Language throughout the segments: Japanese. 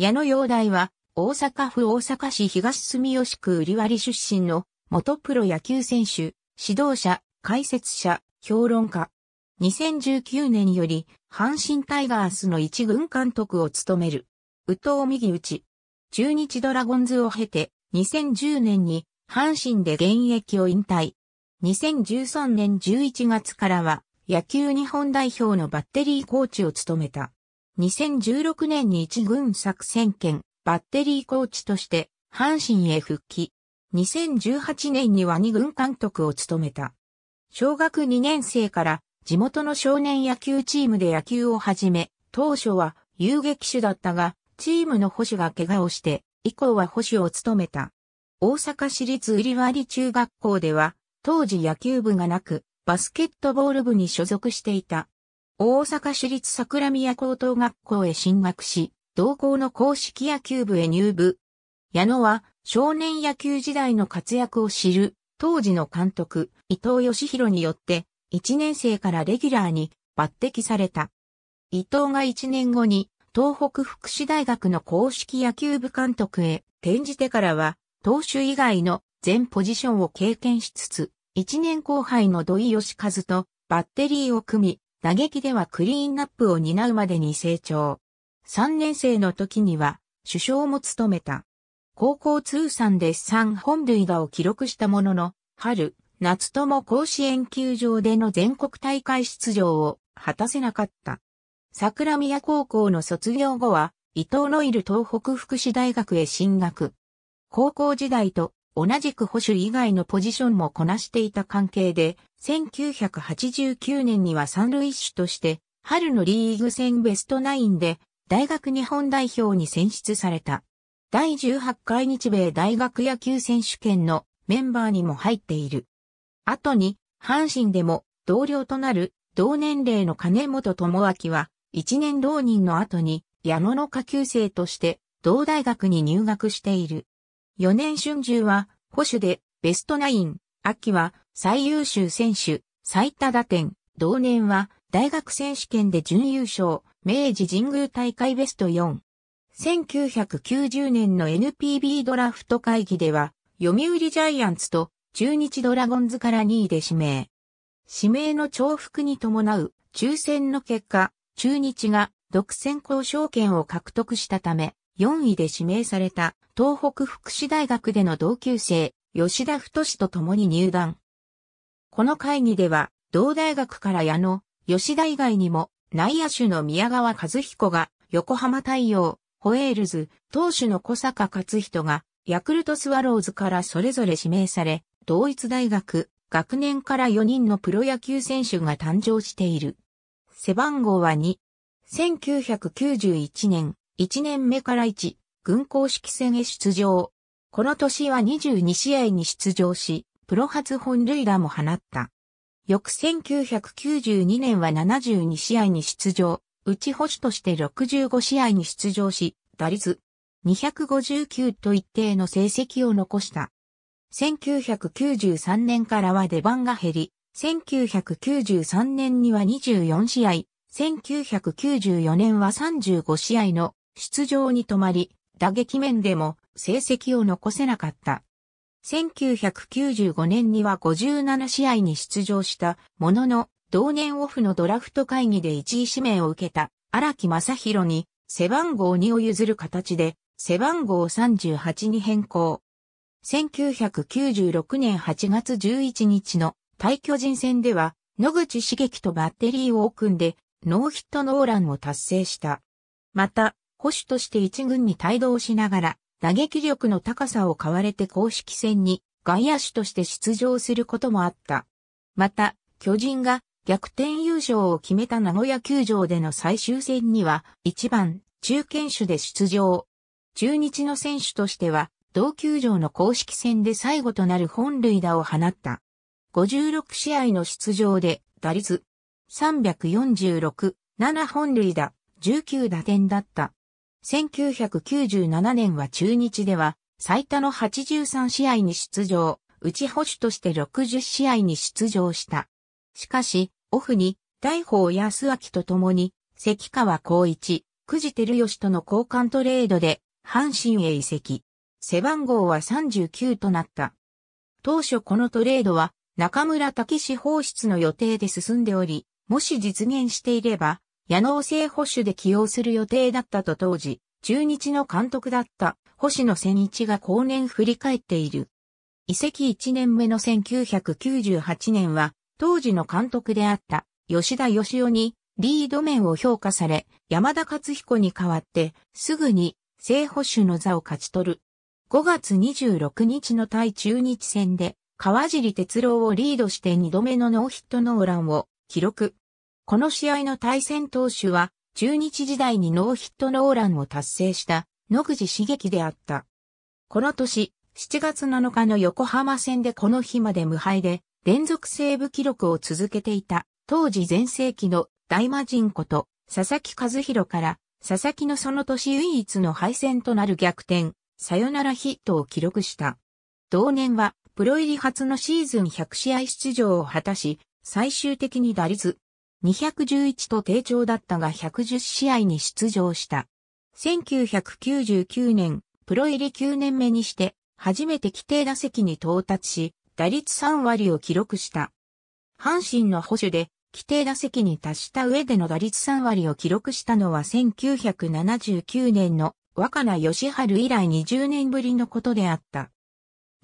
矢野陽大は、大阪府大阪市東住吉区り割出身の、元プロ野球選手、指導者、解説者、評論家。2019年より、阪神タイガースの一軍監督を務める。宇藤右内。中日ドラゴンズを経て、2010年に、阪神で現役を引退。2013年11月からは、野球日本代表のバッテリーコーチを務めた。2016年に一軍作戦権、バッテリーコーチとして、阪神へ復帰。2018年には二軍監督を務めた。小学2年生から地元の少年野球チームで野球を始め、当初は遊撃手だったが、チームの保守が怪我をして、以降は保守を務めた。大阪市立売り割中学校では、当時野球部がなく、バスケットボール部に所属していた。大阪市立桜宮高等学校へ進学し、同校の公式野球部へ入部。矢野は少年野球時代の活躍を知る当時の監督伊藤義弘によって1年生からレギュラーに抜擢された。伊藤が1年後に東北福祉大学の公式野球部監督へ転じてからは投手以外の全ポジションを経験しつつ、1年後輩の土井義和とバッテリーを組み、打撃ではクリーンナップを担うまでに成長。3年生の時には、首相も務めた。高校通算で3本塁打を記録したものの、春、夏とも甲子園球場での全国大会出場を果たせなかった。桜宮高校の卒業後は、伊藤ノイル東北福祉大学へ進学。高校時代と同じく保守以外のポジションもこなしていた関係で、1989年には三塁手として、春のリーグ戦ベストナインで、大学日本代表に選出された。第18回日米大学野球選手権のメンバーにも入っている。後に、阪神でも同僚となる同年齢の金本智明は、1年浪人の後に矢野の下級生として同大学に入学している。4年春秋は、保守で、ベストナイン、秋は、最優秀選手、最多打点、同年は、大学選手権で準優勝、明治神宮大会ベスト4。1990年の NPB ドラフト会議では、読売ジャイアンツと中日ドラゴンズから2位で指名。指名の重複に伴う抽選の結果、中日が独占交渉権を獲得したため、4位で指名された東北福祉大学での同級生、吉田太と共に入団。この会議では、同大学から矢野、吉田以外にも、内野手の宮川和彦が、横浜太陽、ホエールズ、投手の小坂勝人が、ヤクルトスワローズからそれぞれ指名され、同一大学、学年から4人のプロ野球選手が誕生している。背番号は2。1991年、1年目から1、軍公式戦へ出場。この年は22試合に出場し、プロ初本塁打も放った。翌1992年は72試合に出場、ち保守として65試合に出場し、打率259と一定の成績を残した。1993年からは出番が減り、1993年には24試合、1994年は35試合の出場に止まり、打撃面でも成績を残せなかった。1995年には57試合に出場したものの、同年オフのドラフト会議で1位指名を受けた荒木正宏に背番号2を譲る形で背番号38に変更。1996年8月11日の対巨人戦では野口茂樹とバッテリーを組んでノーヒットノーランを達成した。また、保守として一軍に帯同しながら、打撃力の高さを買われて公式戦に外野手として出場することもあった。また、巨人が逆転優勝を決めた名古屋球場での最終戦には、1番、中堅手で出場。中日の選手としては、同球場の公式戦で最後となる本塁打を放った。56試合の出場で、打率346、7本塁打、19打点だった。1997年は中日では最多の83試合に出場、内保守として60試合に出場した。しかし、オフに大宝安明と共に関川光一、久慈照義との交換トレードで阪神へ移籍。背番号は39となった。当初このトレードは中村武志放出の予定で進んでおり、もし実現していれば、野野性保守で起用する予定だったと当時、中日の監督だった星野千一が後年振り返っている。移籍1年目の1998年は、当時の監督であった吉田義雄にリード面を評価され、山田勝彦に代わって、すぐに性保守の座を勝ち取る。5月26日の対中日戦で、川尻哲郎をリードして2度目のノーヒットノーランを記録。この試合の対戦投手は、中日時代にノーヒットノーランを達成した野口茂樹であった。この年、7月7日の横浜戦でこの日まで無敗で、連続セーブ記録を続けていた、当時全盛期の大魔人こと、佐々木和弘から、佐々木のその年唯一の敗戦となる逆転、サヨナラヒットを記録した。同年は、プロ入り初のシーズン100試合出場を果たし、最終的に打率211と低調だったが110試合に出場した。1999年、プロ入り9年目にして、初めて規定打席に到達し、打率3割を記録した。阪神の保守で、規定打席に達した上での打率3割を記録したのは1979年の若菜義春以来20年ぶりのことであった。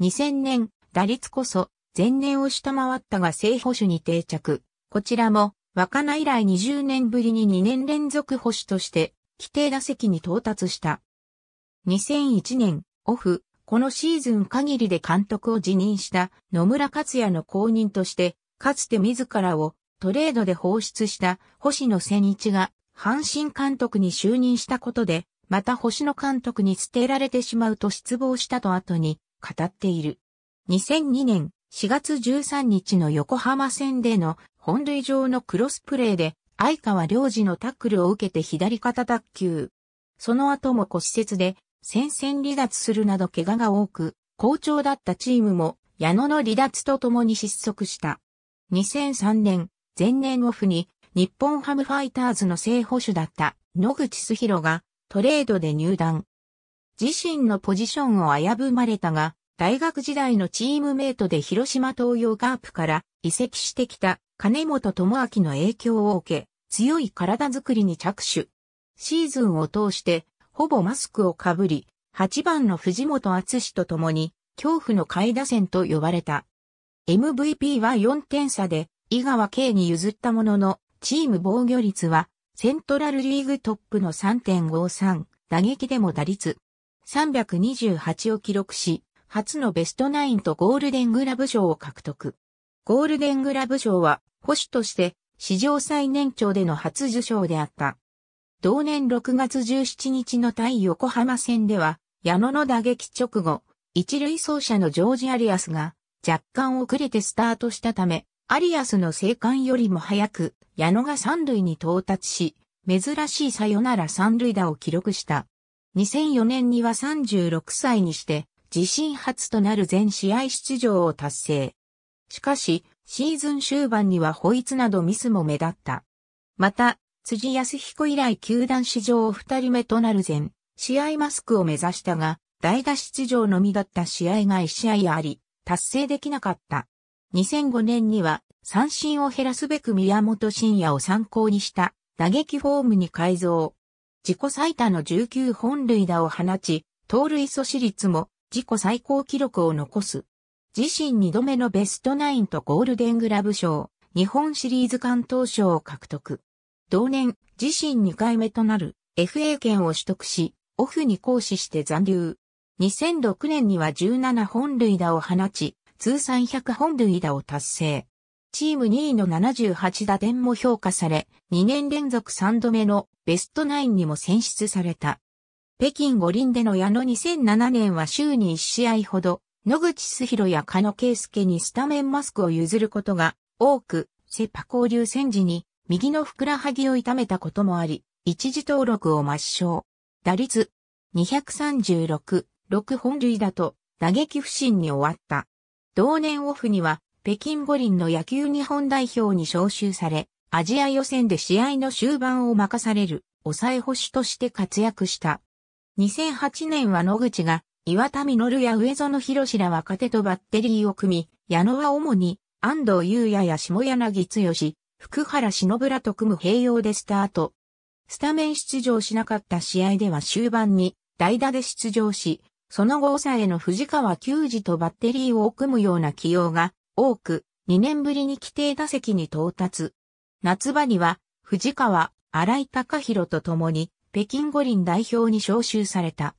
2000年、打率こそ前年を下回ったが正保守に定着。こちらも若菜以来20年ぶりに2年連続保守として、規定打席に到達した。2001年、オフ、このシーズン限りで監督を辞任した野村克也の後任として、かつて自らをトレードで放出した星野千一が阪神監督に就任したことで、また星野監督に捨てられてしまうと失望したと後に語っている。2002年4月13日の横浜戦での本塁上のクロスプレーで、相川良二のタックルを受けて左肩脱臼。その後も骨折で、戦線離脱するなど怪我が多く、好調だったチームも、矢野の離脱とともに失速した。2003年、前年オフに、日本ハムファイターズの正捕手だった野口すひろがトレードで入団。自身のポジションを危ぶまれたが、大学時代のチームメイトで広島東洋カープから移籍してきた金本智明の影響を受け、強い体づくりに着手。シーズンを通して、ほぼマスクをかぶり、8番の藤本厚史と共に、恐怖の下位打線と呼ばれた。MVP は4点差で、井川圭に譲ったものの、チーム防御率は、セントラルリーグトップの3.53、打撃でも打率328を記録し、初のベストナインとゴールデングラブ賞を獲得。ゴールデングラブ賞は、保守として史上最年長での初受賞であった。同年6月17日の対横浜戦では、矢野の打撃直後、一塁走者のジョージ・アリアスが若干遅れてスタートしたため、アリアスの生還よりも早く、矢野が三塁に到達し、珍しいサヨナラ三塁打を記録した。2004年には36歳にして、自身初となる全試合出場を達成。しかし、シーズン終盤には保イなどミスも目立った。また、辻康彦以来球団史上2人目となる全試合マスクを目指したが、代打出場のみだった試合が1試合あり、達成できなかった。2005年には三振を減らすべく宮本慎也を参考にした打撃フォームに改造。自己最多の19本塁打を放ち、盗塁阻止率も自己最高記録を残す。自身2度目のベストナインとゴールデングラブ賞、日本シリーズ関東賞を獲得。同年、自身2回目となる FA 権を取得し、オフに行使して残留。2006年には17本塁打を放ち、通算100本塁打を達成。チーム2位の78打点も評価され、2年連続3度目のベストナインにも選出された。北京五輪での矢野2007年は週に1試合ほど、野口すひろや加野圭介にスタメンマスクを譲ることが多く、セパ交流戦時に右のふくらはぎを痛めたこともあり、一時登録を抹消。打率236、6本塁打と打撃不振に終わった。同年オフには北京五輪の野球日本代表に招集され、アジア予選で試合の終盤を任される抑え星として活躍した。2008年は野口が、岩田実や上園博ら若手とバッテリーを組み、矢野は主に、安藤優也や下柳剛、福原忍らと組む併用でスタート。スタメン出場しなかった試合では終盤に代打で出場し、その後抑えの藤川球児とバッテリーを組むような起用が多く、2年ぶりに規定打席に到達。夏場には藤川、荒井隆弘と共に北京五輪代表に招集された。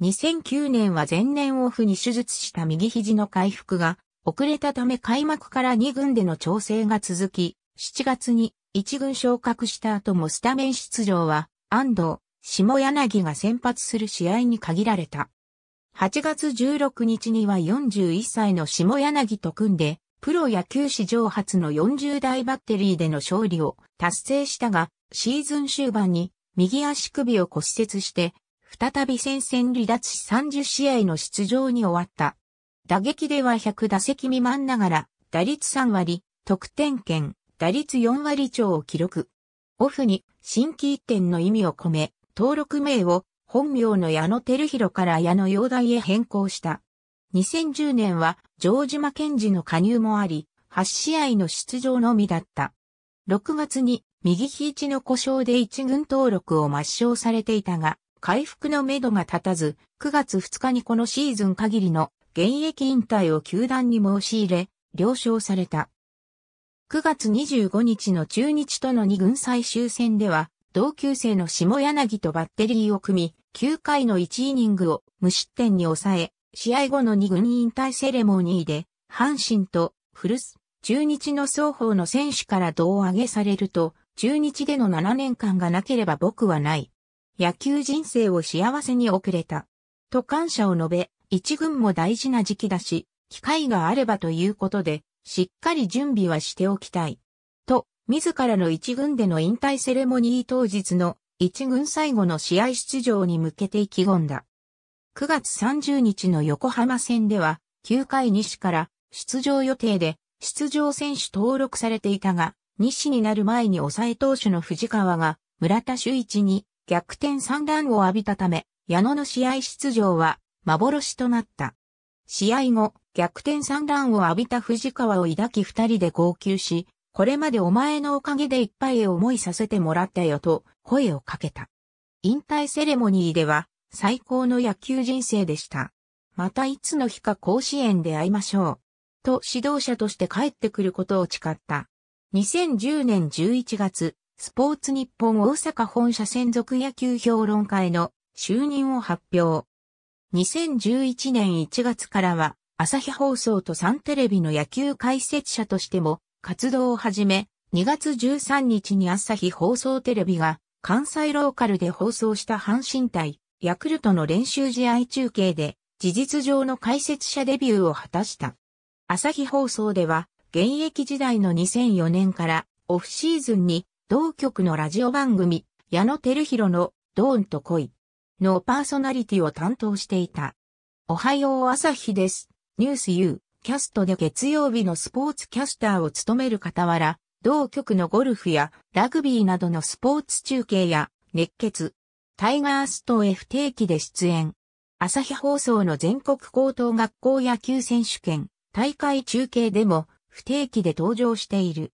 2009年は前年オフに手術した右肘の回復が遅れたため開幕から2軍での調整が続き、7月に1軍昇格した後もスタメン出場は安藤、下柳が先発する試合に限られた。8月16日には41歳の下柳と組んで、プロ野球史上初の40代バッテリーでの勝利を達成したが、シーズン終盤に右足首を骨折して、再び戦線離脱し30試合の出場に終わった。打撃では100打席未満ながら、打率3割、得点圏、打率4割超を記録。オフに、新規一点の意味を込め、登録名を、本名の矢野照弘から矢野陽大へ変更した。2010年は、城島健治の加入もあり、8試合の出場のみだった。6月に右肘の故障で一軍登録を抹消されていたが、回復のめどが立たず、9月2日にこのシーズン限りの現役引退を球団に申し入れ、了承された。9月25日の中日との二軍最終戦では、同級生の下柳とバッテリーを組み、9回の1イニングを無失点に抑え、試合後の二軍引退セレモニーで、阪神と古巣、中日の双方の選手から胴上げされると、中日での7年間がなければ僕はない。野球人生を幸せに送れた。と感謝を述べ、一軍も大事な時期だし、機会があればということで、しっかり準備はしておきたい。と、自らの一軍での引退セレモニー当日の一軍最後の試合出場に向けて意気込んだ。9月30日の横浜戦では、9回西から出場予定で、出場選手登録されていたが、西になる前に抑え投手の藤川が村田周一に逆転三段を浴びたため、矢野の試合出場は幻となった。試合後、逆転三段を浴びた藤川を抱き二人で号泣し、これまでお前のおかげでいっぱい思いさせてもらったよと声をかけた。引退セレモニーでは最高の野球人生でした。またいつの日か甲子園で会いましょう。と指導者として帰ってくることを誓った。2010年11月、スポーツ日本大阪本社専属野球評論会の就任を発表。2011年1月からは、朝日放送とサンテレビの野球解説者としても活動を始め、2月13日に朝日放送テレビが関西ローカルで放送した阪神対ヤクルトの練習試合中継で事実上の解説者デビューを果たした。朝日放送では現役時代の2004年からオフシーズンに同局のラジオ番組矢野照弘のドーンと恋のパーソナリティを担当していた。おはよう朝日です。ニュース U キャストで月曜日のスポーツキャスターを務める傍ら、同局のゴルフやラグビーなどのスポーツ中継や熱血、タイガース等へ不定期で出演。朝日放送の全国高等学校野球選手権大会中継でも不定期で登場している。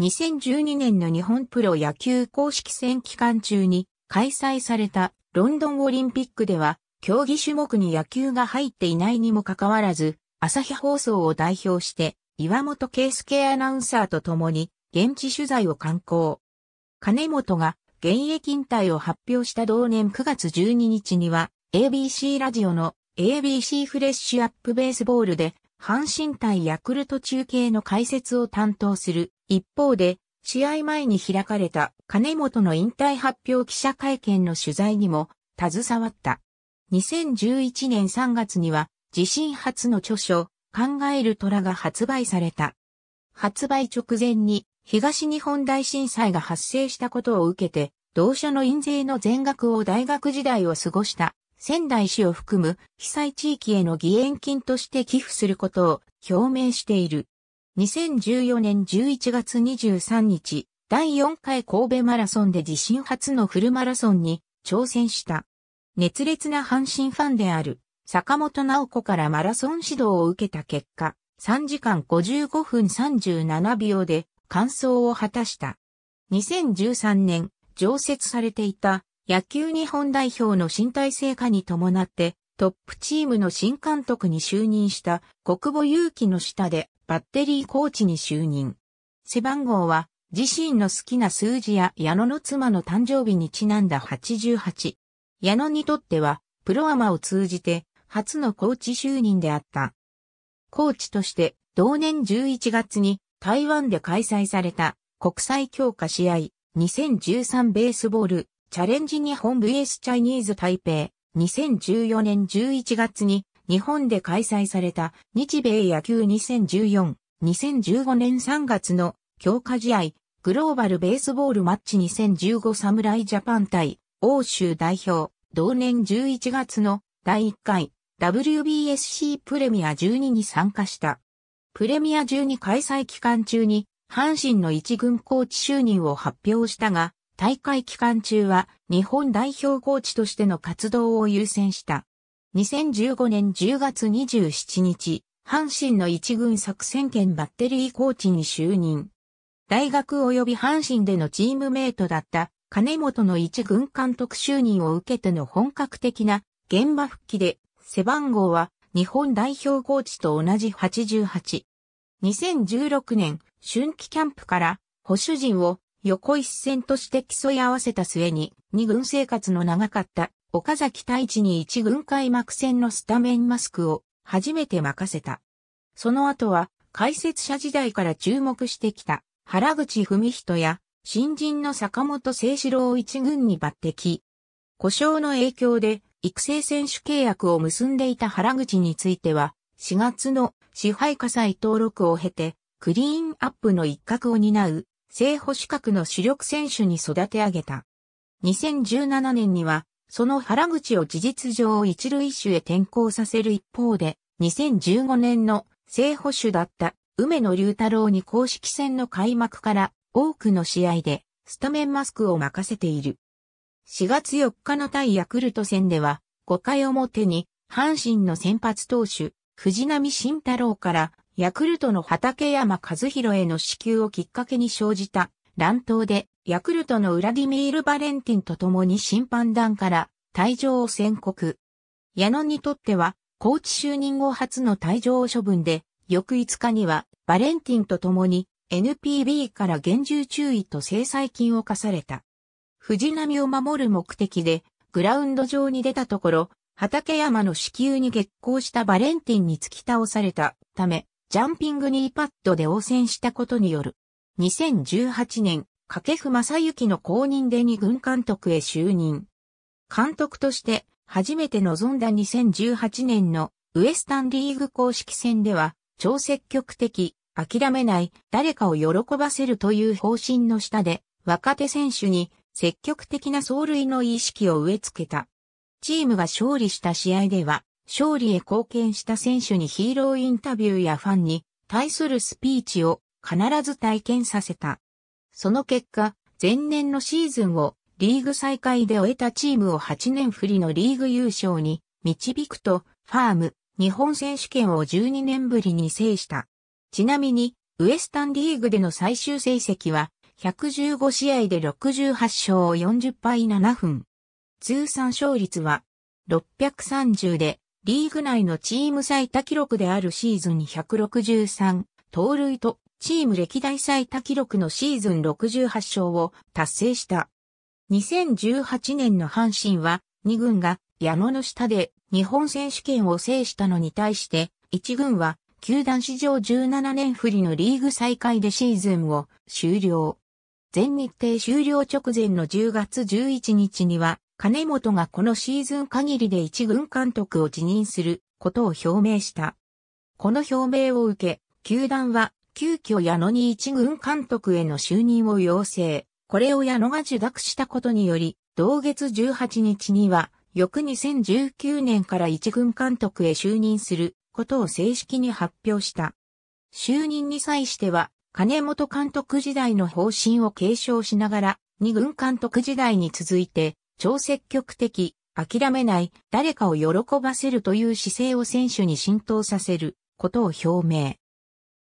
2012年の日本プロ野球公式戦期間中に開催されたロンドンオリンピックでは競技種目に野球が入っていないにもかかわらず朝日放送を代表して岩本圭介アナウンサーと共に現地取材を観光。金本が現役引退を発表した同年9月12日には ABC ラジオの ABC フレッシュアップベースボールで阪神対ヤクルト中継の解説を担当する。一方で、試合前に開かれた金本の引退発表記者会見の取材にも携わった。2011年3月には自身初の著書、考える虎が発売された。発売直前に東日本大震災が発生したことを受けて、同社の印税の全額を大学時代を過ごした仙台市を含む被災地域への義援金として寄付することを表明している。2014年11月23日、第4回神戸マラソンで地震初のフルマラソンに挑戦した。熱烈な阪神ファンである坂本直子からマラソン指導を受けた結果、3時間55分37秒で完走を果たした。2013年、常設されていた野球日本代表の身体制化に伴ってトップチームの新監督に就任した国母勇気の下でバッテリーコーチに就任。背番号は自身の好きな数字や矢野の妻の誕生日にちなんだ88。矢野にとってはプロアマを通じて初のコーチ就任であった。コーチとして同年11月に台湾で開催された国際強化試合2013ベースボールチャレンジ日本 VS チャイニーズ台北、2014年11月に日本で開催された日米野球2014、2015年3月の強化試合、グローバルベースボールマッチ2015侍ジャパン対欧州代表、同年11月の第1回 WBSC プレミア12に参加した。プレミア12開催期間中に阪神の一軍コーチ就任を発表したが、大会期間中は日本代表コーチとしての活動を優先した。2015年10月27日、阪神の一軍作戦権バッテリーコーチに就任。大学及び阪神でのチームメイトだった金本の一軍監督就任を受けての本格的な現場復帰で背番号は日本代表コーチと同じ88。2016年春季キャンプから保守陣を横一線として競い合わせた末に、二軍生活の長かった岡崎太一に一軍開幕戦のスタメンマスクを初めて任せた。その後は解説者時代から注目してきた原口文人や新人の坂本聖志郎を一軍に抜擢。故障の影響で育成選手契約を結んでいた原口については4月の支配火災登録を経てクリーンアップの一角を担う正捕手格の主力選手に育て上げた。2017年には、その原口を事実上一塁手へ転向させる一方で、2015年の正捕手だった梅野隆太郎に公式戦の開幕から多くの試合でスタメンマスクを任せている。4月4日の対ヤクルト戦では5回表に阪神の先発投手藤波慎太郎からヤクルトの畠山和弘への支給をきっかけに生じた乱闘で、ヤクルトのウラディミール・バレンティンと共に審判団から退場を宣告。矢野にとっては、コーチ就任後初の退場処分で、翌5日には、バレンティンと共に NPB から厳重注意と制裁金を課された。藤波を守る目的で、グラウンド上に出たところ、畠山の支給に激高したバレンティンに突き倒されたため、ジャンピングニーパッドで応戦したことによる。2018年、掛布正幸の公認で2軍監督へ就任。監督として初めて臨んだ2018年のウエスタンリーグ公式戦では超積極的、諦めない、誰かを喜ばせるという方針の下で若手選手に積極的な走塁の意識を植え付けた。チームが勝利した試合では勝利へ貢献した選手にヒーローインタビューやファンに対するスピーチを必ず体験させた。その結果、前年のシーズンをリーグ再開で終えたチームを8年振りのリーグ優勝に導くと、ファーム、日本選手権を12年ぶりに制した。ちなみに、ウエスタンリーグでの最終成績は、115試合で68勝40敗7分。通算勝率は、630でリーグ内のチーム最多記録であるシーズン163、盗塁と、チーム歴代最多記録のシーズン68勝を達成した。2018年の阪神は、2軍が山の下で日本選手権を制したのに対して、1軍は球団史上17年振りのリーグ再開でシーズンを終了。全日程終了直前の10月11日には金本がこのシーズン限りで一軍監督を辞任することを表明した。この表明を受け、球団は急遽矢野に一軍監督への就任を要請。これを矢野が受諾したことにより、同月18日には、翌2019年から一軍監督へ就任することを正式に発表した。就任に際しては、金本監督時代の方針を継承しながら、二軍監督時代に続いて、超積極的、諦めない、誰かを喜ばせるという姿勢を選手に浸透させることを表明。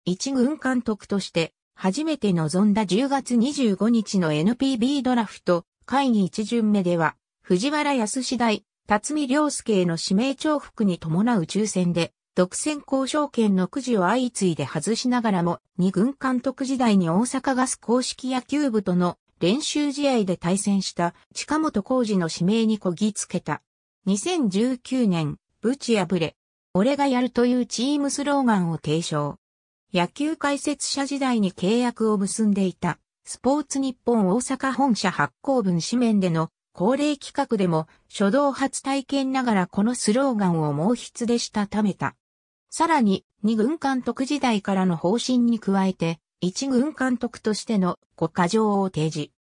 一軍監督として初めて臨んだ10月25日の NPB ドラフト会議一巡目では藤原康次第、辰巳良介への指名重複に伴う抽選で独占交渉権のくじを相次いで外しながらも、二軍監督時代に大阪ガス公式野球部との練習試合で対戦した近本浩二の指名にこぎつけた。2019年、ブチ破れ、俺がやるというチームスローガンを提唱。野球解説者時代に契約を結んでいた、スポーツ日本大阪本社発行分紙面での恒例企画でも初動初体験ながらこのスローガンを毛筆でしたためた。さらに、二軍監督時代からの方針に加えて、一軍監督としての5課条を提示。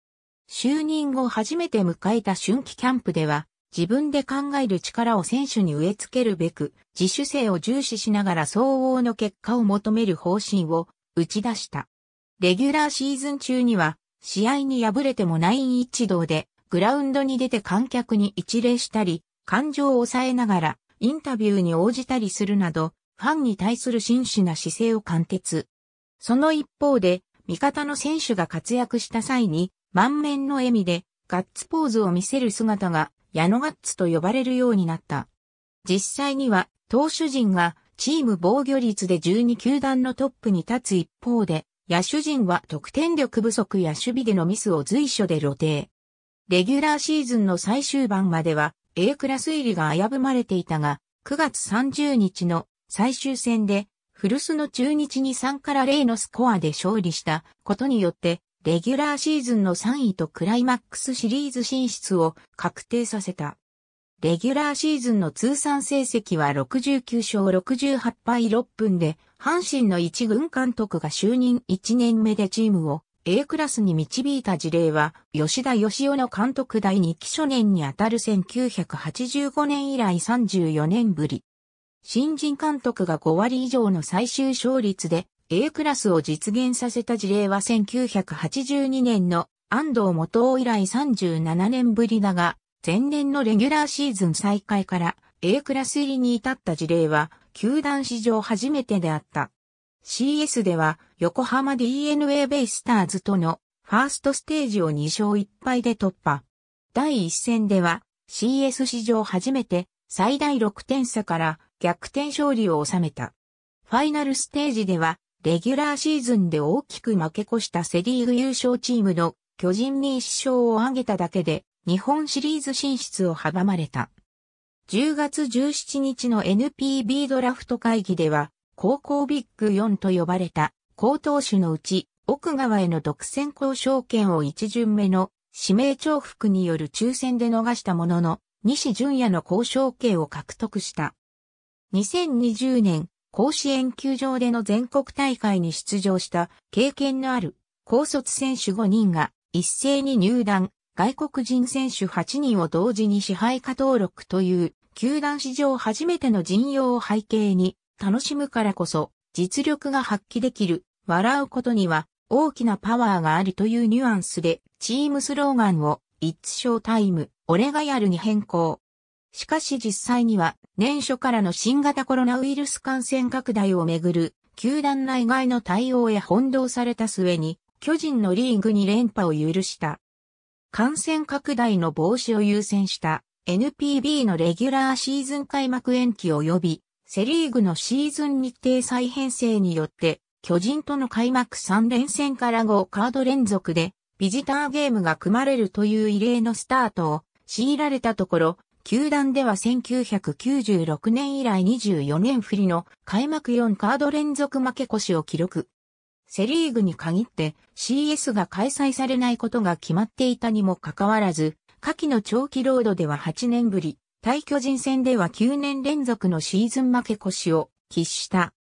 就任後初めて迎えた春季キャンプでは、自分で考える力を選手に植え付けるべく、自主性を重視しながら相応の結果を求める方針を打ち出した。レギュラーシーズン中には、試合に敗れてもイン一同で、グラウンドに出て観客に一礼したり、感情を抑えながら、インタビューに応じたりするなど、ファンに対する真摯な姿勢を貫徹。その一方で、味方の選手が活躍した際に、満面の笑みで、ガッツポーズを見せる姿が、矢野ガッツと呼ばれるようになった。実際には、投手陣が、チーム防御率で12球団のトップに立つ一方で、野手陣は得点力不足や守備でのミスを随所で露呈。レギュラーシーズンの最終盤までは A クラス入りが危ぶまれていたが、9月30日の最終戦で古巣の中日に3から0のスコアで勝利したことによって、レギュラーシーズンの3位とクライマックスシリーズ進出を確定させた。レギュラーシーズンの通算成績は69勝68敗6分で、阪神の一軍監督が就任1年目でチームを A クラスに導いた事例は、吉田義雄の監督第2期初年にあたる1985年以来34年ぶり。新人監督が5割以上の最終勝率で A クラスを実現させた事例は1982年の安藤元夫以来37年ぶりだが、前年のレギュラーシーズン再開から A クラス入りに至った事例は、球団史上初めてであった。CS では、横浜 DNA ベイスターズとのファーストステージを2勝1敗で突破。第1戦では、CS 史上初めて最大6点差から逆転勝利を収めた。ファイナルステージでは、レギュラーシーズンで大きく負け越したセリーグ優勝チームの巨人に1勝を挙げただけで、日本シリーズ進出を阻まれた。10月17日の NPB ドラフト会議では、高校ビッグ4と呼ばれた、高投手のうち、奥川への独占交渉権を一巡目の指名重複による抽選で逃したものの、西純也の交渉権を獲得した。2020年、甲子園球場での全国大会に出場した経験のある高卒選手5人が一斉に入団、外国人選手8人を同時に支配下登録という球団史上初めての陣容を背景に楽しむからこそ実力が発揮できる笑うことには大きなパワーがあるというニュアンスでチームスローガンをイッツショータイム、俺がやるに変更。しかし実際には年初からの新型コロナウイルス感染拡大をめぐる球団内外の対応へ翻弄された末に巨人のリーグに連覇を許した。感染拡大の防止を優先した NPB のレギュラーシーズン開幕延期及びセリーグのシーズン日程再編成によって巨人との開幕3連戦から5カード連続でビジターゲームが組まれるという異例のスタートを強いられたところ球団では1996年以来24年振りの開幕4カード連続負け越しを記録。セリーグに限って CS が開催されないことが決まっていたにもかかわらず、下記の長期ロードでは8年ぶり、対巨人戦では9年連続のシーズン負け越しを喫した。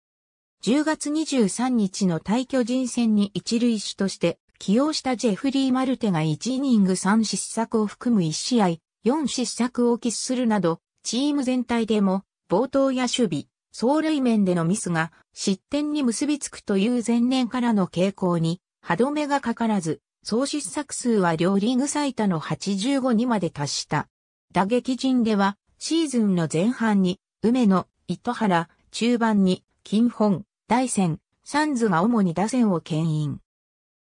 10月23日の対巨人戦に一塁手として起用したジェフリー・マルテが1イニング3失策を含む1試合4失策を喫するなど、チーム全体でも、冒頭や守備、走塁面でのミスが失点に結びつくという前年からの傾向に歯止めがかからず、総失策数は両リーグ最多の85にまで達した。打撃陣ではシーズンの前半に梅野、糸原、中盤に金本、大戦、サンズが主に打線を牽引。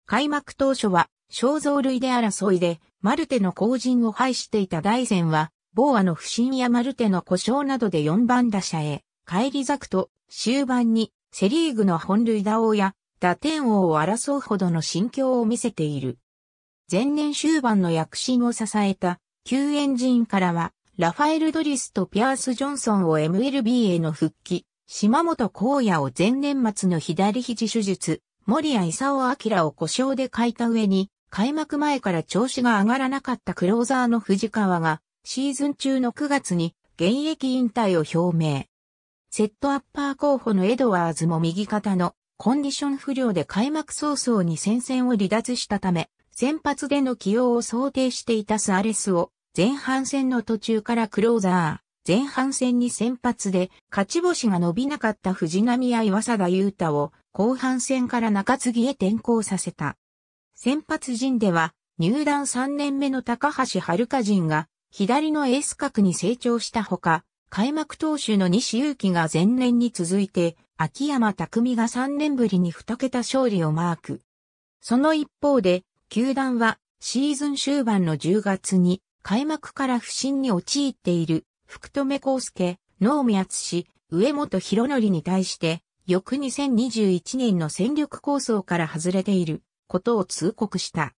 開幕当初は肖像類で争いで、マルテの後陣を排していた大前は、ボーアの不振やマルテの故障などで4番打者へ、帰り咲くと、終盤にセリーグの本塁打王や打点王を争うほどの心境を見せている。前年終盤の躍進を支えた救援陣からは、ラファエル・ドリスとピアース・ジョンソンを MLB への復帰、島本光也を前年末の左肘手術、森谷勲明を故障で書いた上に、開幕前から調子が上がらなかったクローザーの藤川が、シーズン中の9月に現役引退を表明。セットアッパー候補のエドワーズも右肩のコンディション不良で開幕早々に戦線を離脱したため、先発での起用を想定していたスアレスを前半戦の途中からクローザー、前半戦に先発で勝ち星が伸びなかった藤波や岩田優太を後半戦から中継ぎへ転向させた。先発陣では、入団3年目の高橋遥陣が、左のエース格に成長したほか、開幕投手の西祐希が前年に続いて、秋山匠が3年ぶりに2桁勝利をマーク。その一方で、球団はシーズン終盤の10月に開幕から不振に陥っている福留康介、能見厚氏、上本博則に対して、翌2021年の戦力構想から外れていることを通告した。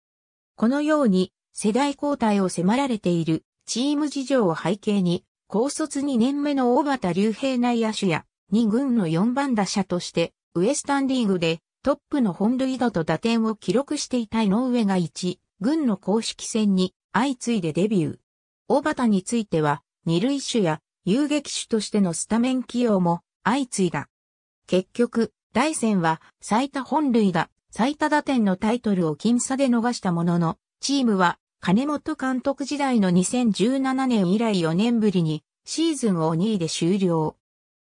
このように世代交代を迫られているチーム事情を背景に、高卒2年目の大畑竜平内野手や2軍の4番打者としてウエスタンリーグでトップの本塁打と打点を記録していた井上が1、軍の公式戦に相次いでデビュー。大畑については、二塁手や遊撃手としてのスタメン起用も相次いだ。結局、大戦は最多本塁打、最多打点のタイトルを僅差で逃したものの、チームは金本監督時代の2017年以来4年ぶりにシーズンを2位で終了。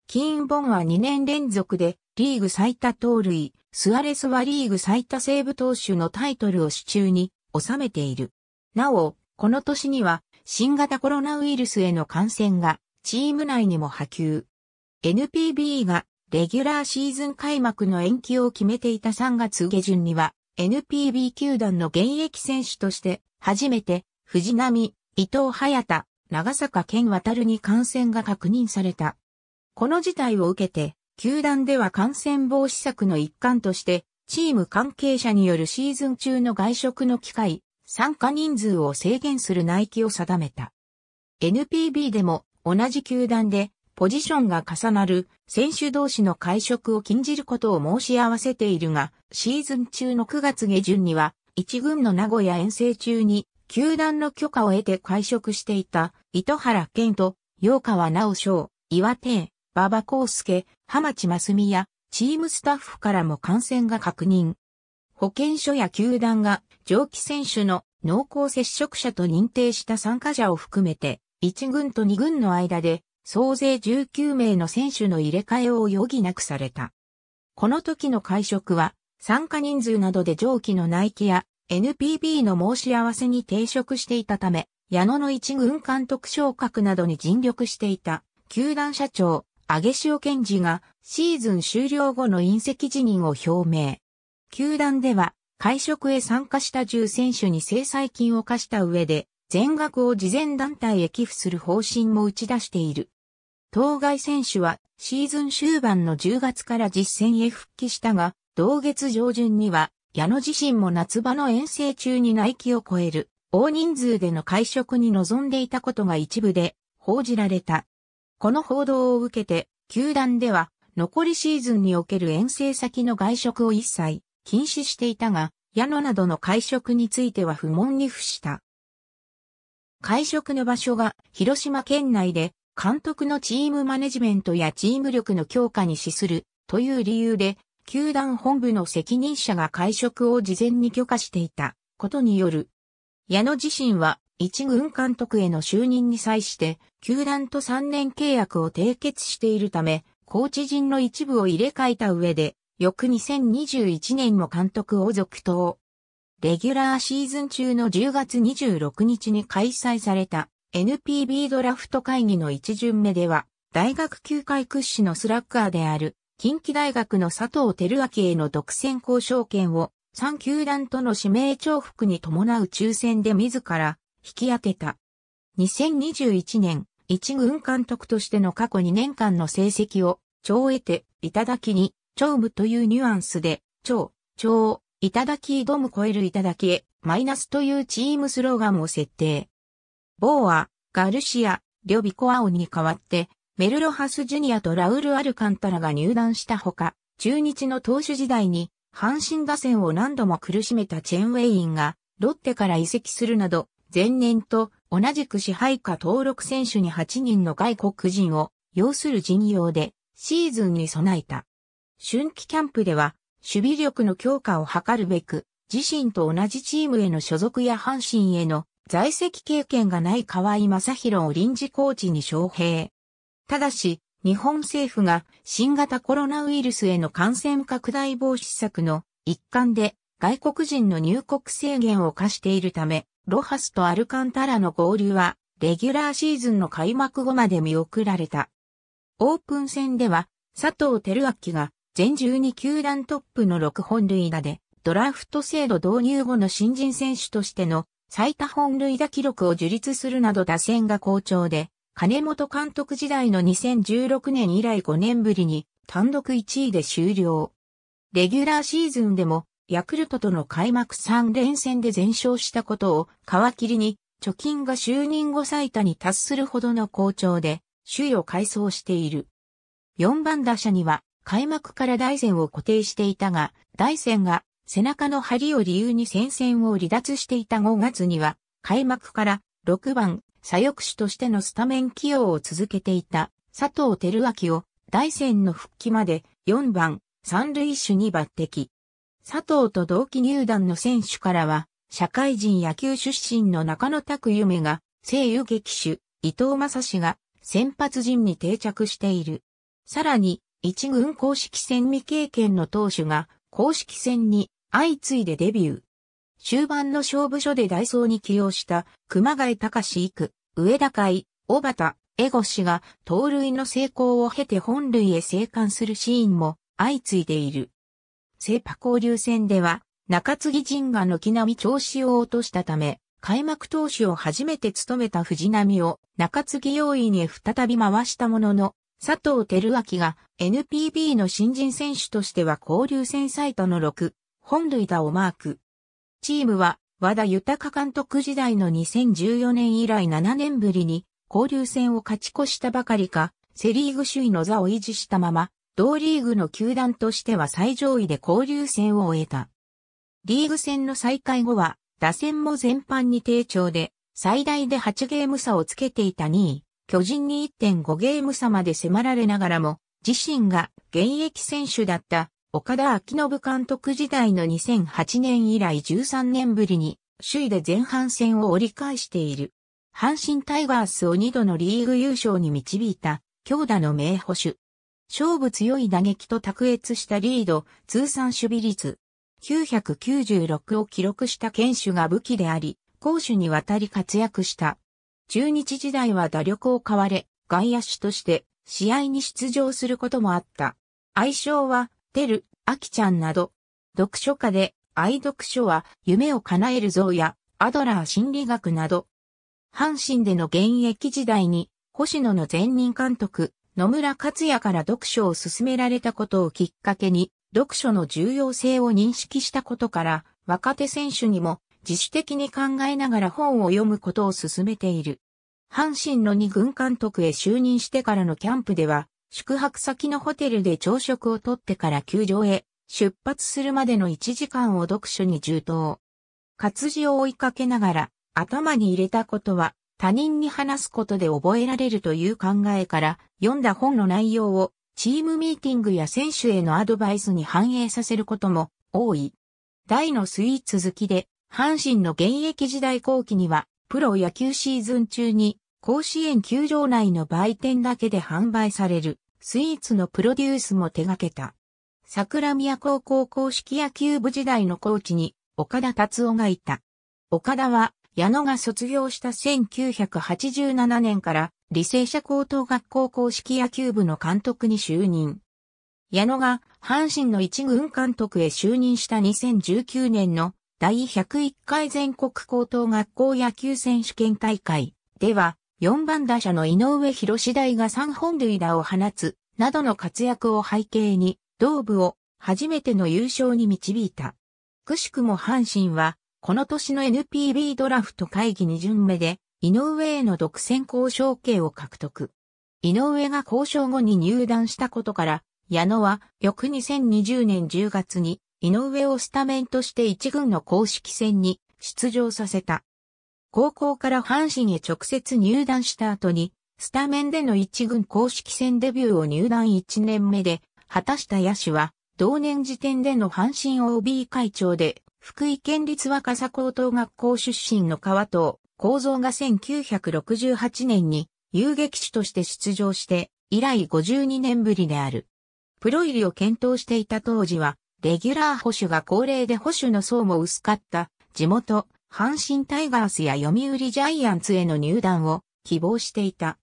キーン・ボンは2年連続でリーグ最多盗塁、スアレスはリーグ最多セーブ投手のタイトルを手中に収めている。なお、この年には新型コロナウイルスへの感染がチーム内にも波及。NPB がレギュラーシーズン開幕の延期を決めていた3月下旬には、NPB 球団の現役選手として、初めて、藤波、伊藤早田、長坂健渡るに感染が確認された。この事態を受けて、球団では感染防止策の一環として、チーム関係者によるシーズン中の外食の機会、参加人数を制限する内規を定めた。NPB でも同じ球団でポジションが重なる選手同士の会食を禁じることを申し合わせているが、シーズン中の9月下旬には、一軍の名古屋遠征中に、球団の許可を得て会食していた、糸原健と、洋川直翔、岩手、馬場康介、浜地真美や、チームスタッフからも感染が確認。保健所や球団が上記選手の濃厚接触者と認定した参加者を含めて、1軍と2軍の間で総勢19名の選手の入れ替えを余儀なくされた。この時の会食は、参加人数などで上記の内キや NPB の申し合わせに抵触していたため、矢野の一軍監督昇格などに尽力していた、球団社長、上げ塩賢治がシーズン終了後の隕石辞任を表明。球団では会食へ参加した10選手に制裁金を課した上で全額を事前団体へ寄付する方針も打ち出している。当該選手はシーズン終盤の10月から実戦へ復帰したが、同月上旬には、矢野自身も夏場の遠征中に内気を超える、大人数での会食に臨んでいたことが一部で報じられた。この報道を受けて、球団では、残りシーズンにおける遠征先の外食を一切禁止していたが、矢野などの会食については不問に付した。会食の場所が広島県内で監督のチームマネジメントやチーム力の強化に資するという理由で、球団本部の責任者が会食を事前に許可していたことによる。矢野自身は一軍監督への就任に際して、球団と3年契約を締結しているため、コーチ陣の一部を入れ替えた上で、翌2021年も監督を続投。レギュラーシーズン中の10月26日に開催された NPB ドラフト会議の一巡目では、大学球界屈指のスラッガーである、近畿大学の佐藤輝明への独占交渉権を、3球団との指名重複に伴う抽選で自ら引き当てた。2021年、一軍監督としての過去2年間の成績を、超得て、いただきに、超無というニュアンスで、超、超、いただき挑む超えるいただきへ、マイナスというチームスローガンを設定。ボーア、ガルシア、リョビコアオに代わって、メルロハスジュニアとラウル・アルカンタラが入団したほか、中日の投手時代に、阪神打線を何度も苦しめたチェン・ウェインが、ロッテから移籍するなど、前年と同じく支配下登録選手に8人の外国人を要する陣容でシーズンに備えた。春季キャンプでは守備力の強化を図るべく自身と同じチームへの所属や阪神への在籍経験がない河合正宏を臨時コーチに招聘。ただし、日本政府が新型コロナウイルスへの感染拡大防止策の一環で外国人の入国制限を課しているため、ロハスとアルカンタラの合流はレギュラーシーズンの開幕後まで見送られた。オープン戦では佐藤輝明が全12球団トップの6本塁打でドラフト制度導入後の新人選手としての最多本塁打記録を樹立するなど打線が好調で、金本監督時代の2016年以来5年ぶりに単独1位で終了。レギュラーシーズンでもヤクルトとの開幕3連戦で全勝したことを皮切りに貯金が就任後最多に達するほどの好調で首位を改装している。4番打者には開幕から大戦を固定していたが、大戦が背中の張りを理由に戦線を離脱していた5月には、開幕から6番左翼手としてのスタメン起用を続けていた佐藤輝明を大戦の復帰まで4番三塁手に抜擢。佐藤と同期入団の選手からは、社会人野球出身の中野拓夢が、西遊劇手、伊藤正史が先発陣に定着している。さらに、一軍公式戦未経験の投手が公式戦に相次いでデビュー。終盤の勝負所でダイソーに起用した熊谷隆育、上田海、小畑、江越が盗塁の成功を経て本塁へ生還するシーンも相次いでいる。セーパ交流戦では中継ぎ陣が軒並み調子を落としたため、開幕投手を初めて務めた藤波を中継ぎ要員へ再び回したものの、佐藤輝明が NPB の新人選手としては交流戦最多の6、本塁打をマーク。チームは和田豊監督時代の2014年以来7年ぶりに交流戦を勝ち越したばかりか、セリーグ首位の座を維持したまま、同リーグの球団としては最上位で交流戦を終えた。リーグ戦の再開後は、打線も全般に低調で、最大で8ゲーム差をつけていた2位、巨人に1.5ゲーム差まで迫られながらも、自身が現役選手だった岡田昭信監督時代の2008年以来13年ぶりに首位で前半戦を折り返している。阪神タイガースを2度のリーグ優勝に導いた強打の名捕手。勝負強い打撃と卓越したリード、通算守備率。996を記録した剣手が武器であり、攻守にわたり活躍した。中日時代は打力を買われ、外野手として試合に出場することもあった。愛称は、テル、アキちゃんなど、読書家で、愛読書は、夢を叶える像や、アドラー心理学など、阪神での現役時代に、星野の前任監督、野村克也から読書を勧められたことをきっかけに、読書の重要性を認識したことから、若手選手にも自主的に考えながら本を読むことを勧めている。阪神の2軍監督へ就任してからのキャンプでは、宿泊先のホテルで朝食をとってから球場へ出発するまでの1時間を読書に充当。活字を追いかけながら頭に入れたことは他人に話すことで覚えられるという考えから読んだ本の内容をチームミーティングや選手へのアドバイスに反映させることも多い。大のスイーツ好きで阪神の現役時代後期にはプロ野球シーズン中に甲子園球場内の売店だけで販売されるスイーツのプロデュースも手掛けた。桜宮高校公式野球部時代のコーチに岡田達夫がいた。岡田は矢野が卒業した1987年から理性社高等学校公式野球部の監督に就任。矢野が阪神の一軍監督へ就任した2019年の第101回全国高等学校野球選手権大会では4番打者の井上博士大が3本塁打を放つ、などの活躍を背景に、同部を初めての優勝に導いた。くしくも阪神は、この年の NPB ドラフト会議2巡目で、井上への独占交渉権を獲得。井上が交渉後に入団したことから、矢野は翌2020年10月に井上をスタメンとして1軍の公式戦に出場させた。高校から阪神へ直接入団した後に、スタメンでの一軍公式戦デビューを入団1年目で、果たした野手は、同年時点での阪神 OB 会長で、福井県立若狭高等学校出身の川藤構造が1968年に遊撃手として出場して、以来52年ぶりである。プロ入りを検討していた当時は、レギュラー保守が高齢で保守の層も薄かった、地元、阪神タイガースや読売ジャイアンツへの入団を希望していた。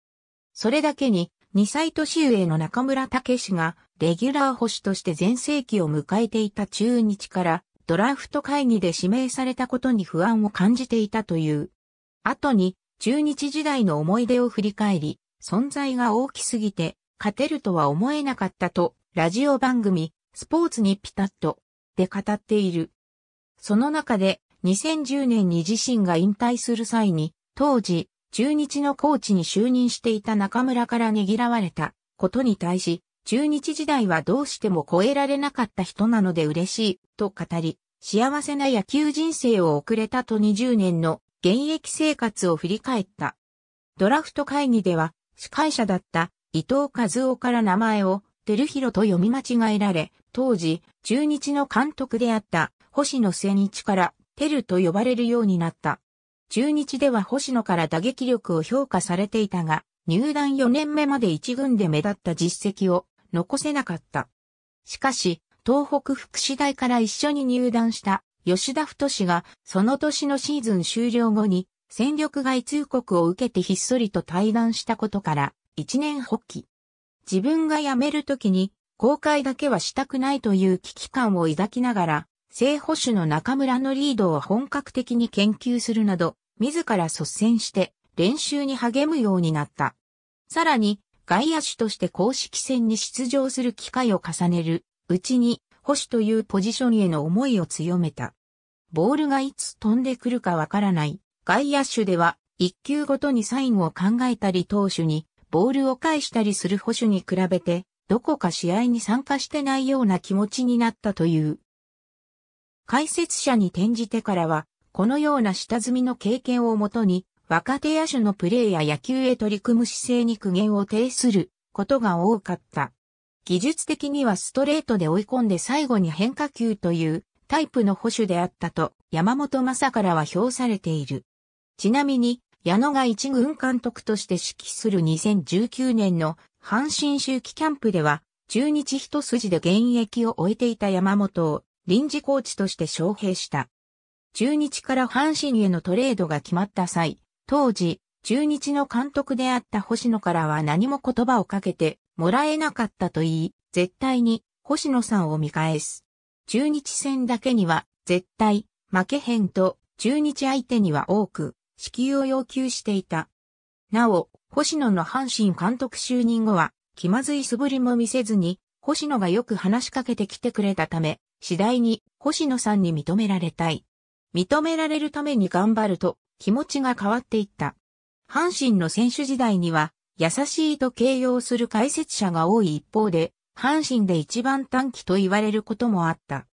それだけに、2歳年上の中村武史が、レギュラー保守として全盛期を迎えていた中日から、ドラフト会議で指名されたことに不安を感じていたという。後に、中日時代の思い出を振り返り、存在が大きすぎて、勝てるとは思えなかったと、ラジオ番組、スポーツにピタッと、で語っている。その中で、2010年に自身が引退する際に、当時、中日のコーチに就任していた中村からねぎらわれたことに対し、中日時代はどうしても超えられなかった人なので嬉しい、と語り、幸せな野球人生を送れたと20年の現役生活を振り返った。ドラフト会議では、司会者だった伊藤和夫から名前を、てるひろと読み間違えられ、当時、中日の監督であった星野千日からヘルと呼ばれるようになった。中日では星野から打撃力を評価されていたが、入団4年目まで一軍で目立った実績を残せなかった。しかし、東北福祉大から一緒に入団した吉田太志が、その年のシーズン終了後に、戦力外通告を受けてひっそりと退団したことから、一年発起。自分が辞めるときに、公開だけはしたくないという危機感を抱きながら、正保守の中村のリードを本格的に研究するなど、自ら率先して練習に励むようになった。さらに、外野手として公式戦に出場する機会を重ねるうちに、保守というポジションへの思いを強めた。ボールがいつ飛んでくるかわからない外野手では、一球ごとにサインを考えたり投手にボールを返したりする保守に比べて、どこか試合に参加してないような気持ちになったという。解説者に転じてからは、このような下積みの経験をもとに、若手野手のプレーや野球へ取り組む姿勢に苦言を呈することが多かった。技術的にはストレートで追い込んで最後に変化球というタイプの保守であったと山本正からは評されている。ちなみに、矢野が一軍監督として指揮する2019年の阪神周期キャンプでは、中日一筋で現役を終えていた山本を臨時コーチとして招聘した。中日から阪神へのトレードが決まった際、当時、中日の監督であった星野からは何も言葉をかけてもらえなかったと言い、絶対に星野さんを見返す。中日戦だけには絶対負けへんと中日相手には多く支給を要求していた。なお、星野の阪神監督就任後は気まずい素振りも見せずに星野がよく話しかけてきてくれたため次第に星野さんに認められたい。認められるために頑張ると気持ちが変わっていった。阪神の選手時代には優しいと形容する解説者が多い一方で、阪神で一番短期と言われることもあった。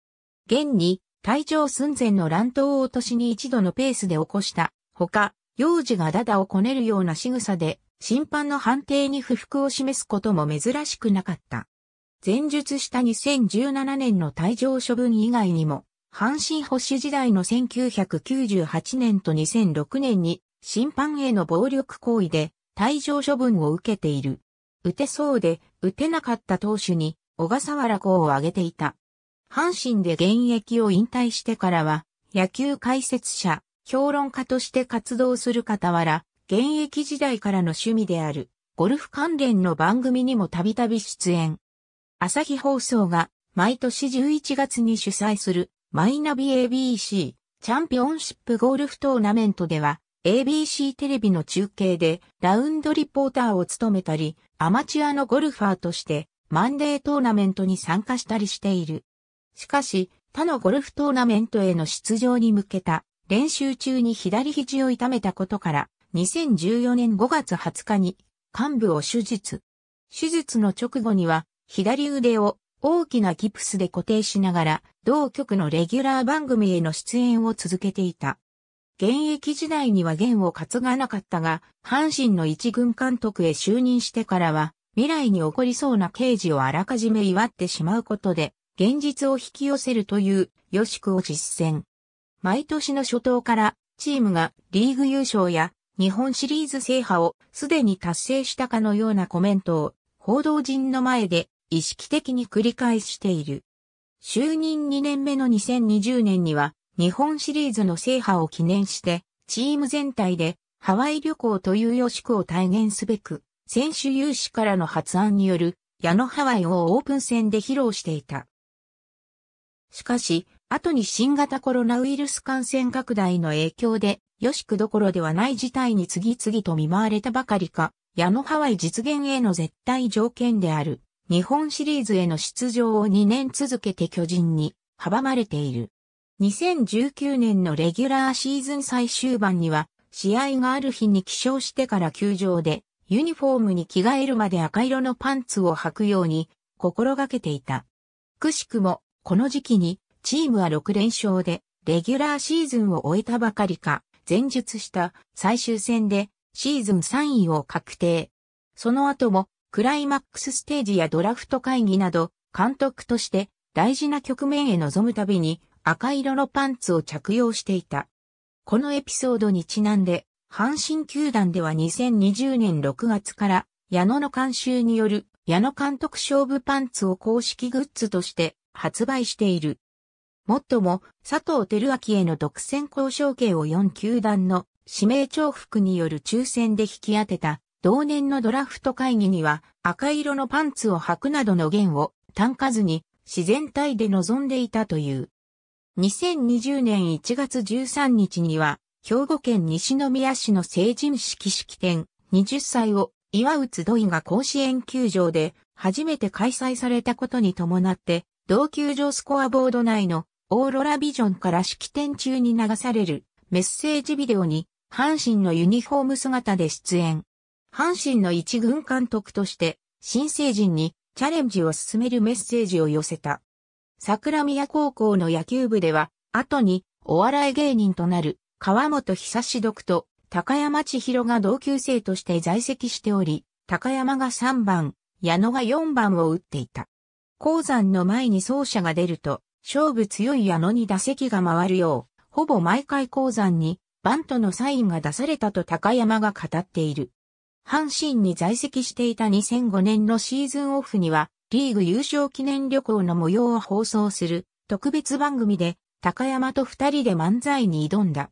現に、退場寸前の乱闘を落としに一度のペースで起こした。ほか、幼児がダダをこねるような仕草で、審判の判定に不服を示すことも珍しくなかった。前述した2017年の退場処分以外にも、阪神保守時代の1998年と2006年に審判への暴力行為で退場処分を受けている。打てそうで打てなかった投手に小笠原校を挙げていた。阪神で現役を引退してからは野球解説者、評論家として活動する傍ら、現役時代からの趣味であるゴルフ関連の番組にもたびたび出演。朝日放送が毎年11月に主催するマイナビ ABC チャンピオンシップゴルフトーナメントでは ABC テレビの中継でラウンドリポーターを務めたりアマチュアのゴルファーとしてマンデートーナメントに参加したりしている。しかし他のゴルフトーナメントへの出場に向けた練習中に左肘を痛めたことから2014年5月20日に幹部を手術。手術の直後には左腕を大きなギプスで固定しながら、同局のレギュラー番組への出演を続けていた。現役時代には弦を担がなかったが、阪神の一軍監督へ就任してからは、未来に起こりそうな刑事をあらかじめ祝ってしまうことで、現実を引き寄せるという、予宿を実践。毎年の初頭から、チームがリーグ優勝や日本シリーズ制覇をすでに達成したかのようなコメントを、報道陣の前で意識的に繰り返している。就任2年目の2020年には、日本シリーズの制覇を記念して、チーム全体でハワイ旅行という予宿を体現すべく、選手有志からの発案による矢野ハワイをオープン戦で披露していた。しかし、後に新型コロナウイルス感染拡大の影響で、よしくどころではない事態に次々と見舞われたばかりか、矢野ハワイ実現への絶対条件である、日本シリーズへの出場を2年続けて巨人に阻まれている。2019年のレギュラーシーズン最終盤には、試合がある日に起床してから球場で、ユニフォームに着替えるまで赤色のパンツを履くように心がけていた。くしくも、この時期に、チームは6連勝で、レギュラーシーズンを終えたばかりか、前述した最終戦でシーズン3位を確定。その後もクライマックスステージやドラフト会議など、監督として大事な局面へ臨むたびに赤色のパンツを着用していた。このエピソードにちなんで、阪神球団では2020年6月から矢野の監修による矢野監督勝負パンツを公式グッズとして発売している。もっとも、佐藤輝明への独占交渉権を4球団の指名重複による抽選で引き当てた同年のドラフト会議には赤色のパンツを履くなどの弦を単数に自然体で臨んでいたという。2020年1月13日には兵庫県西宮市の成人式式典20歳を岩内土井が甲子園球場で初めて開催されたことに伴って同球場スコアボード内のオーロラビジョンから式典中に流されるメッセージビデオに阪神のユニフォーム姿で出演。阪神の一軍監督として、新成人にチャレンジを進めるメッセージを寄せた。桜宮高校の野球部では、後にお笑い芸人となる川本久志独と高山千尋が同級生として在籍しており、高山が3番、矢野が4番を打っていた。鉱山の前に走者が出ると、勝負強い矢野に打席が回るよう、ほぼ毎回鉱山にバントのサインが出されたと高山が語っている。阪神に在籍していた2005年のシーズンオフには、リーグ優勝記念旅行の模様を放送する特別番組で、高山と二人で漫才に挑んだ。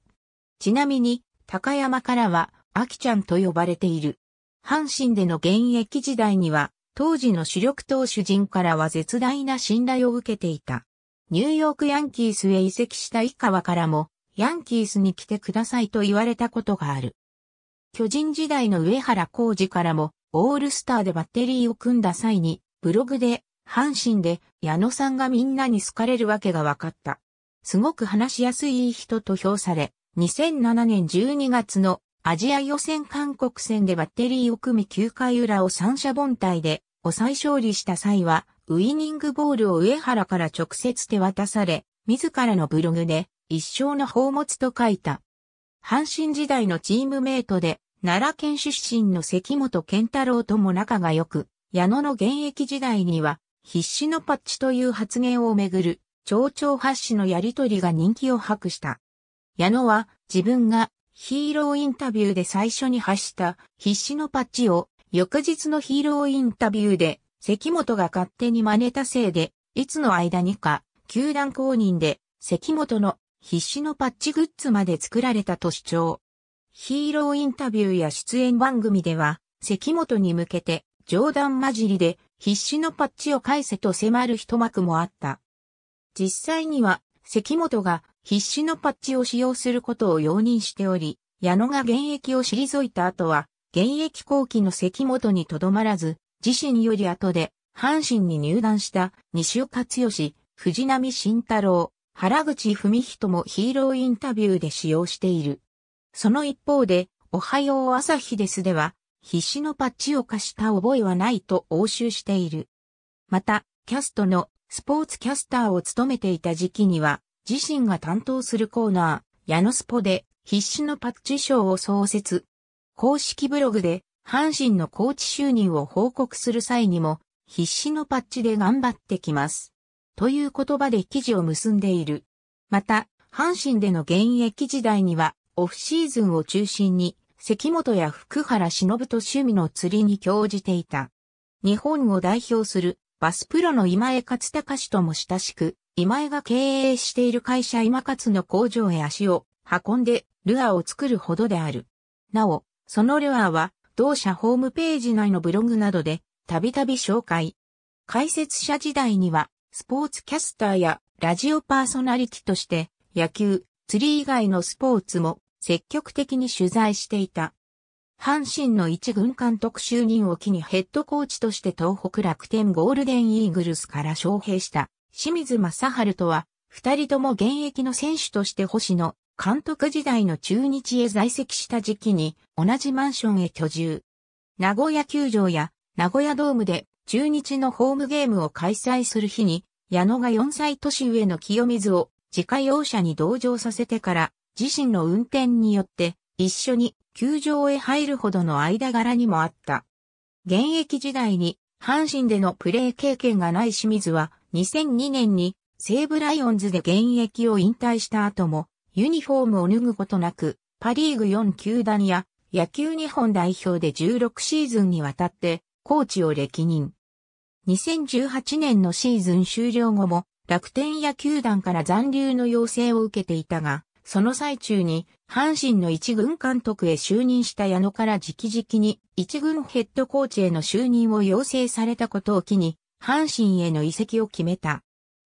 ちなみに、高山からは、秋ちゃんと呼ばれている。阪神での現役時代には、当時の主力投手陣からは絶大な信頼を受けていた。ニューヨークヤンキースへ移籍した井川からも、ヤンキースに来てくださいと言われたことがある。巨人時代の上原浩二からも、オールスターでバッテリーを組んだ際に、ブログで、阪神で矢野さんがみんなに好かれるわけが分かった。すごく話しやすい人と評され、2007年12月のアジア予選韓国戦でバッテリーを組み9回裏を三者凡退でお再勝利した際は、ウイニングボールを上原から直接手渡され、自らのブログで一生の宝物と書いた。阪神時代のチームメイトで奈良県出身の関本健太郎とも仲が良く、矢野の現役時代には、必死のパッチという発言をめぐる、町長発誌のやりとりが人気を博した。矢野は、自分が、ヒーローインタビューで最初に発した必死のパッチを翌日のヒーローインタビューで関本が勝手に真似たせいで、いつの間にか球団公認で関本の必死のパッチグッズまで作られたと主張。ヒーローインタビューや出演番組では、関本に向けて、冗談交じりで、必死のパッチを返せと迫る一幕もあった。実際には、関本が必死のパッチを使用することを容認しており、矢野が現役を退いた後は、現役後期の関本にとどまらず、自身より後で、阪神に入団した西岡剛、義、藤波慎太郎、原口文人もヒーローインタビューで使用している。その一方で、おはよう朝日ですでは、必死のパッチを貸した覚えはないと応酬している。また、キャストのスポーツキャスターを務めていた時期には、自身が担当するコーナー、矢野スポで必死のパッチ賞を創設。公式ブログで、阪神のコーチ就任を報告する際にも、必死のパッチで頑張ってきます。という言葉で記事を結んでいる。また、阪神での現役時代には、オフシーズンを中心に、関本や福原忍と趣味の釣りに興じていた。日本を代表するバスプロの今江勝隆氏とも親しく、今江が経営している会社今勝の工場へ足を運んでルアーを作るほどである。なお、そのルアーは同社ホームページ内のブログなどでたびたび紹介。解説者時代にはスポーツキャスターやラジオパーソナリティとして野球、釣り以外のスポーツも積極的に取材していた。阪神の一軍監督就任を機にヘッドコーチとして東北楽天ゴールデンイーグルスから招聘した清水正春とは、二人とも現役の選手として星野監督時代の中日へ在籍した時期に同じマンションへ居住。名古屋球場や名古屋ドームで中日のホームゲームを開催する日に、矢野が4歳年上の清水を自家用車に同乗させてから自身の運転によって一緒に球場へ入るほどの間柄にもあった。現役時代に阪神でのプレー経験がない清水は2002年に西武ライオンズで現役を引退した後もユニフォームを脱ぐことなくパリーグ4球団や野球日本代表で16シーズンにわたってコーチを歴任。2018年のシーズン終了後も楽天野球団から残留の要請を受けていたがその最中に、阪神の一軍監督へ就任した矢野から直々に、一軍ヘッドコーチへの就任を要請されたことを機に、阪神への移籍を決めた。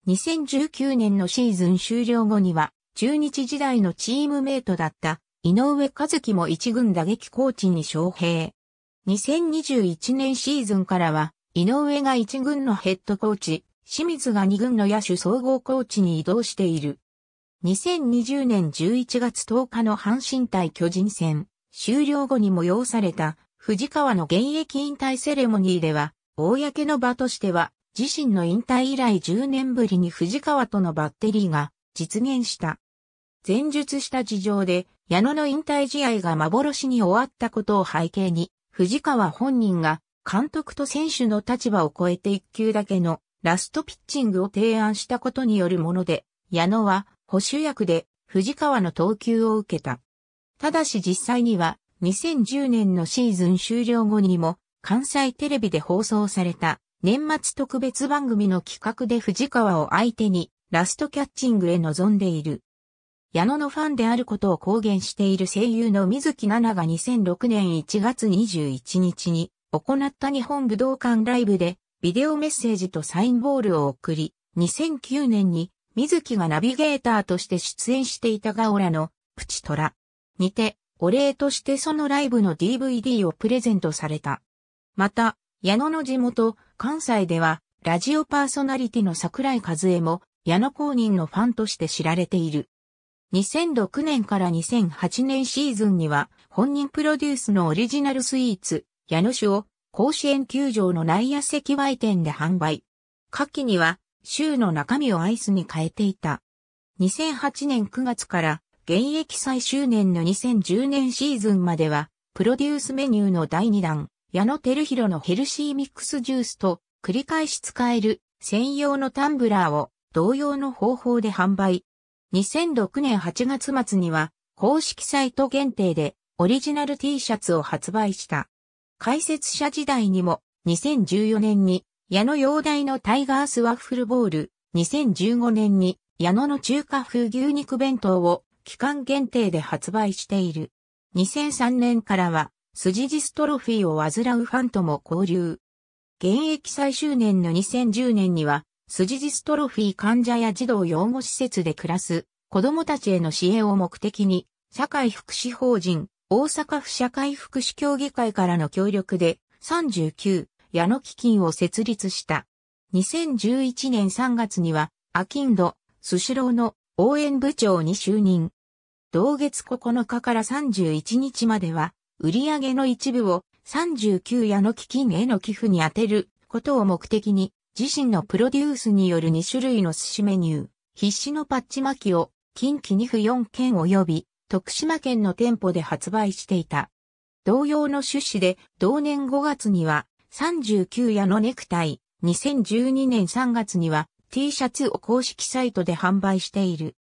2019年のシーズン終了後には、中日時代のチームメイトだった井上和樹も一軍打撃コーチに招聘。2021年シーズンからは、井上が一軍のヘッドコーチ、清水が二軍の野手総合コーチに移動している。2020年11月10日の阪神対巨人戦、終了後に催された藤川の現役引退セレモニーでは、公の場としては、自身の引退以来10年ぶりに藤川とのバッテリーが実現した。前述した事情で、矢野の引退試合が幻に終わったことを背景に、藤川本人が監督と選手の立場を超えて1球だけのラストピッチングを提案したことによるもので、矢野は保守役で藤川の投球を受けた。ただし実際には2010年のシーズン終了後にも関西テレビで放送された年末特別番組の企画で藤川を相手にラストキャッチングへ臨んでいる。矢野のファンであることを公言している声優の水木奈々が2006年1月21日に行った日本武道館ライブでビデオメッセージとサインボールを送り、2009年に水木がナビゲーターとして出演していたガオラのプチトラにてお礼としてそのライブの DVD をプレゼントされた。また、矢野の地元、関西では、ラジオパーソナリティの桜井和恵も、矢野公認のファンとして知られている。2006年から2008年シーズンには、本人プロデュースのオリジナルスイーツ、矢野酒を、甲子園球場の内野席売店で販売。夏季には、州の中身をアイスに変えていた。2008年9月から現役最終年の2010年シーズンまでは、プロデュースメニューの第2弾、矢野照弘のヘルシーミックスジュースと繰り返し使える専用のタンブラーを同様の方法で販売。2006年8月末には公式サイト限定でオリジナル T シャツを発売した。解説者時代にも2014年に矢野洋大のタイガースワッフルボール、2015年に矢野の中華風牛肉弁当を期間限定で発売している。2003年からは、スジジストロフィーを患うファンとも交流。現役最終年の2010年には、ジジストロフィー患者や児童養護施設で暮らす子供たちへの支援を目的に、社会福祉法人、大阪府社会福祉協議会からの協力で、39、矢野基金を設立した。2011年3月には、アキンド、スシローの応援部長に就任。同月9日から31日までは、売上の一部を39矢野基金への寄付に充てることを目的に、自身のプロデュースによる2種類の寿司メニュー、必死のパッチ巻きを近畿2府4県及び徳島県の店舗で発売していた。同様の趣旨で同年5月には39夜のネクタイ、2012年3月には T シャツを公式サイトで販売している。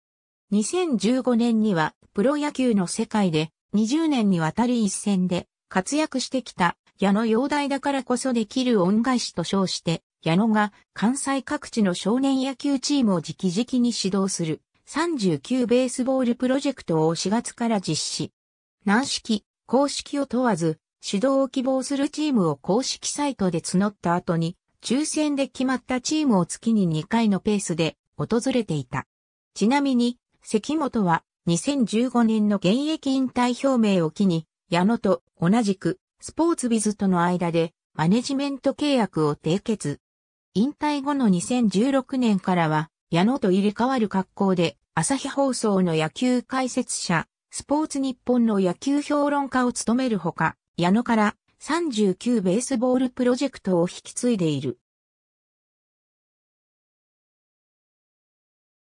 2015年にはプロ野球の世界で20年にわたり一戦で活躍してきた矢野容大だからこそできる恩返しと称して矢野が関西各地の少年野球チームを直々に指導する39ベースボールプロジェクトを4月から実施。軟式、公式を問わず指導を希望するチームを公式サイトで募った後に、抽選で決まったチームを月に2回のペースで訪れていた。ちなみに、関本は2015年の現役引退表明を機に、矢野と同じくスポーツビズとの間でマネジメント契約を締結。引退後の2016年からは、矢野と入れ替わる格好で、朝日放送の野球解説者、スポーツ日本の野球評論家を務めるほか、矢野から39ベースボールプロジェクトを引き継いでいる。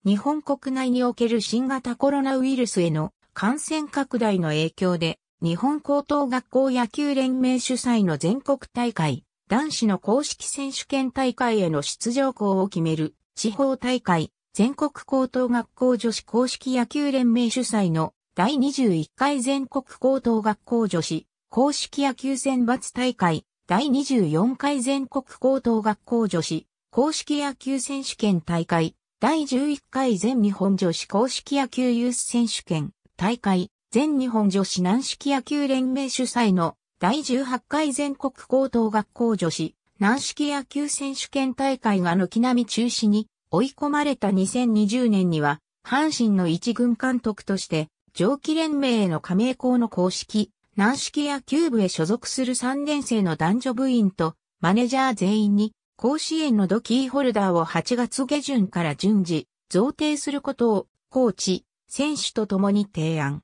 日本国内における新型コロナウイルスへの感染拡大の影響で、日本高等学校野球連盟主催の全国大会、男子の公式選手権大会への出場校を決める地方大会、全国高等学校女子公式野球連盟主催の第21回全国高等学校女子公式野球選抜大会第24回全国高等学校女子公式野球選手権大会第11回全日本女子公式野球ユース選手権大会全日本女子軟式野球連盟主催の第18回全国高等学校女子軟式野球選手権大会が軒並み中止に追い込まれた2020年には阪神の一軍監督として上記連盟への加盟校の公式軟式野球部へ所属する3年生の男女部員とマネジャー全員に甲子園のドキーホルダーを8月下旬から順次贈呈することをコーチ、選手と共に提案。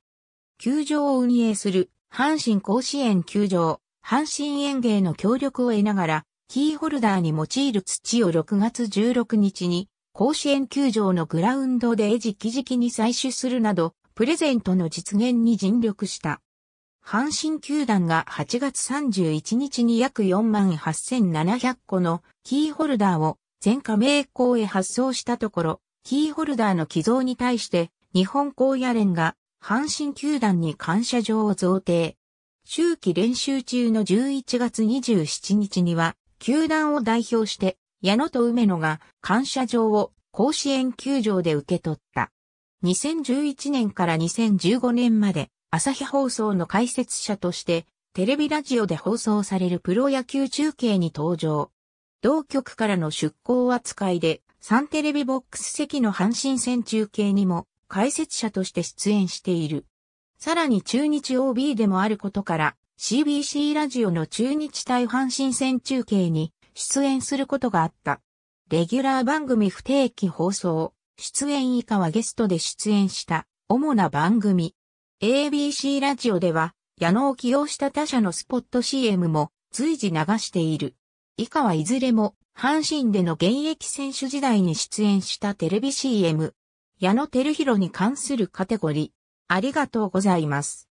球場を運営する阪神甲子園球場、阪神園芸の協力を得ながらキーホルダーに用いる土を6月16日に甲子園球場のグラウンドで直々に採取するなどプレゼントの実現に尽力した。阪神球団が8月31日に約48,700個のキーホルダーを全加盟校へ発送したところ、キーホルダーの寄贈に対して日本高野連が阪神球団に感謝状を贈呈。周期練習中の11月27日には、球団を代表して矢野と梅野が感謝状を甲子園球場で受け取った。2011年から2015年まで朝日放送の解説者として、テレビラジオで放送されるプロ野球中継に登場。同局からの出向扱いで、サンテレビボックス席の阪神戦中継にも解説者として出演している。さらに中日 OB でもあることから、CBC ラジオの中日対阪神戦中継に出演することがあった。レギュラー番組不定期放送、出演以下はゲストで出演した主な番組。ABC ラジオでは、矢野を起用した他社のスポット CM も随時流している。以下はいずれも、阪神での現役選手時代に出演したテレビ CM。矢野照弘に関するカテゴリー。ありがとうございます。